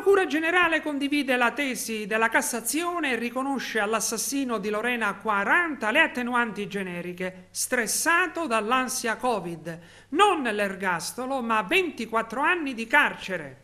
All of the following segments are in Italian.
Procura Generale condivide la tesi della Cassazione e riconosce all'assassino di Lorena 40 le attenuanti generiche, stressato dall'ansia Covid, non l'ergastolo ma 24 anni di carcere.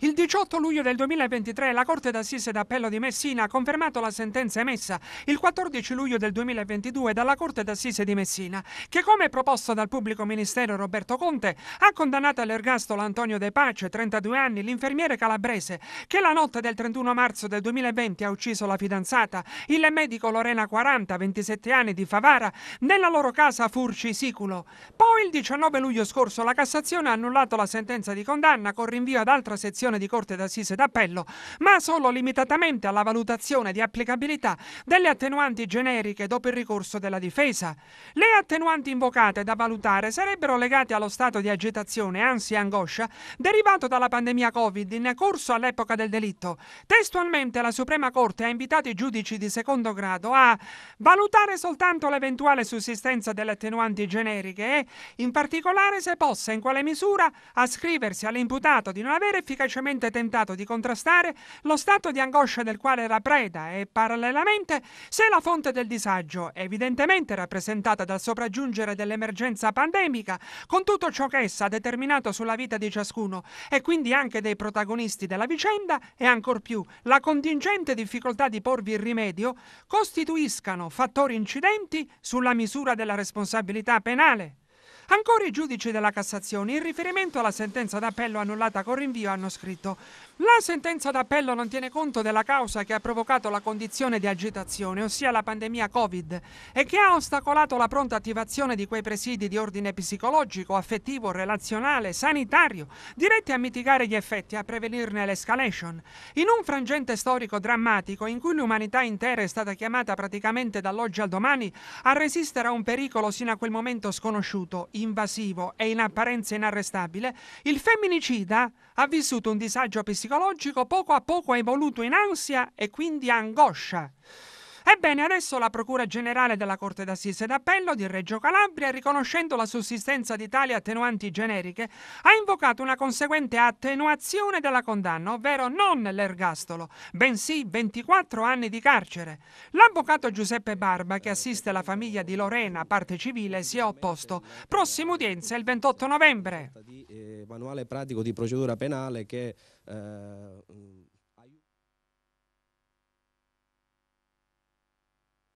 Il 18 luglio del 2023 la Corte d'Assise d'Appello di Messina ha confermato la sentenza emessa il 14 luglio del 2022 dalla Corte d'Assise di Messina, che come proposto dal pubblico ministero Roberto Conte ha condannato all'ergastolo Antonio De Pace, 32 anni, l'infermiere calabrese, che la notte del 31 marzo del 2020 ha ucciso la fidanzata, il medico Lorena 40, 27 anni di Favara, nella loro casa a Furci Siculo. Poi il 19 luglio scorso la Cassazione ha annullato la sentenza di condanna con rinvio ad altra sezione Cassazione di Corte d'Assise d'Appello, ma solo limitatamente alla valutazione di applicabilità delle attenuanti generiche dopo il ricorso della difesa. Le attenuanti invocate da valutare sarebbero legate allo stato di agitazione, ansia e angoscia derivato dalla pandemia Covid in corso all'epoca del delitto. Testualmente la Suprema Corte ha invitato i giudici di secondo grado a valutare soltanto l'eventuale sussistenza delle attenuanti generiche e, in particolare, se possa in quale misura ascriversi all'imputato di non avere efficacia tenacemente tentato di contrastare lo stato di angoscia del quale era preda e parallelamente se la fonte del disagio, evidentemente rappresentata dal sopraggiungere dell'emergenza pandemica, con tutto ciò che essa ha determinato sulla vita di ciascuno e quindi anche dei protagonisti della vicenda e ancor più la contingente difficoltà di porvi il rimedio, costituiscano fattori incidenti sulla misura della responsabilità penale Ancora i giudici della Cassazione, in riferimento alla sentenza d'appello annullata con rinvio, hanno scritto la sentenza d'appello non tiene conto della causa che ha provocato la condizione di agitazione, ossia la pandemia Covid, e che ha ostacolato la pronta attivazione di quei presidi di ordine psicologico, affettivo, relazionale, sanitario, diretti a mitigare gli effetti e a prevenirne l'escalation. In un frangente storico drammatico in cui l'umanità intera è stata chiamata praticamente dall'oggi al domani a resistere a un pericolo sino a quel momento sconosciuto, invasivo e in apparenza inarrestabile, il femminicida ha vissuto un disagio psicologico psicologico poco a poco è evoluto in ansia e quindi angoscia. Ebbene, adesso la Procura Generale della Corte d'Assise d'Appello di Reggio Calabria, riconoscendo la sussistenza di tali attenuanti generiche, ha invocato una conseguente attenuazione della condanna, ovvero non l'ergastolo, bensì 24 anni di carcere. L'avvocato Giuseppe Barba, che assiste la famiglia di Lorena, parte civile, si è opposto. Prossima udienza il 28 novembre. Di, eh, manuale pratico di procedura penale che... Eh,